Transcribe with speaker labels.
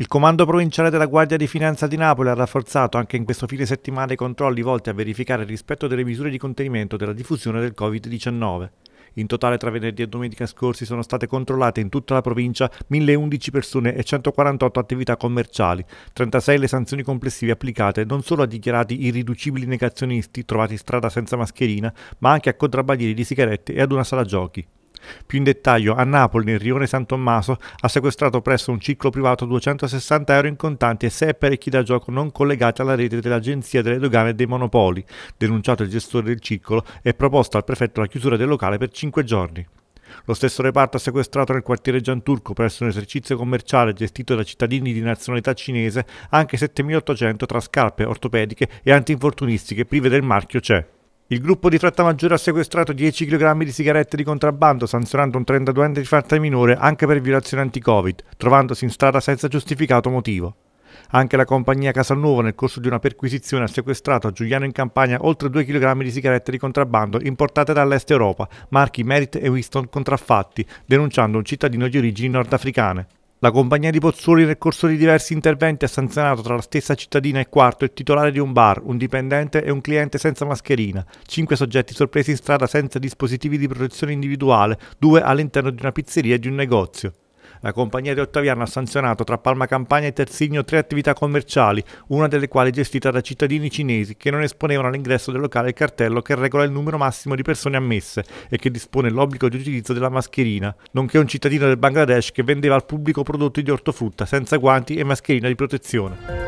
Speaker 1: Il Comando Provinciale della Guardia di Finanza di Napoli ha rafforzato anche in questo fine settimana i controlli volti a verificare il rispetto delle misure di contenimento della diffusione del Covid-19. In totale tra venerdì e domenica scorsi sono state controllate in tutta la provincia 1011 persone e 148 attività commerciali, 36 le sanzioni complessive applicate non solo a dichiarati irriducibili negazionisti trovati in strada senza mascherina, ma anche a contrabbandieri di sigarette e ad una sala giochi. Più in dettaglio, a Napoli, nel rione San Tommaso, ha sequestrato presso un ciclo privato 260 euro in contanti e 6 apparecchi da gioco non collegati alla rete dell'Agenzia delle Dogane e dei Monopoli, denunciato il gestore del ciclo e proposto al prefetto la chiusura del locale per 5 giorni. Lo stesso reparto ha sequestrato nel quartiere Gianturco, presso un esercizio commerciale gestito da cittadini di nazionalità cinese, anche 7.800 tra scarpe ortopediche e antinfortunistiche prive del marchio CE. Il gruppo di Fratta Maggiore ha sequestrato 10 kg di sigarette di contrabbando, sanzionando un 32enne di Fratta Minore anche per violazione anti-Covid, trovandosi in strada senza giustificato motivo. Anche la compagnia Casalnuovo nel corso di una perquisizione ha sequestrato a Giuliano in Campania oltre 2 kg di sigarette di contrabbando importate dall'Est Europa, marchi Merit e Winston contraffatti, denunciando un cittadino di origini nordafricane. La compagnia di Pozzuoli nel corso di diversi interventi ha sanzionato tra la stessa cittadina e quarto il titolare di un bar, un dipendente e un cliente senza mascherina, cinque soggetti sorpresi in strada senza dispositivi di protezione individuale, due all'interno di una pizzeria e di un negozio. La compagnia di Ottaviano ha sanzionato tra Palma Campania e Terzigno tre attività commerciali, una delle quali gestita da cittadini cinesi che non esponevano all'ingresso del locale il cartello che regola il numero massimo di persone ammesse e che dispone l'obbligo di utilizzo della mascherina, nonché un cittadino del Bangladesh che vendeva al pubblico prodotti di ortofrutta senza guanti e mascherina di protezione.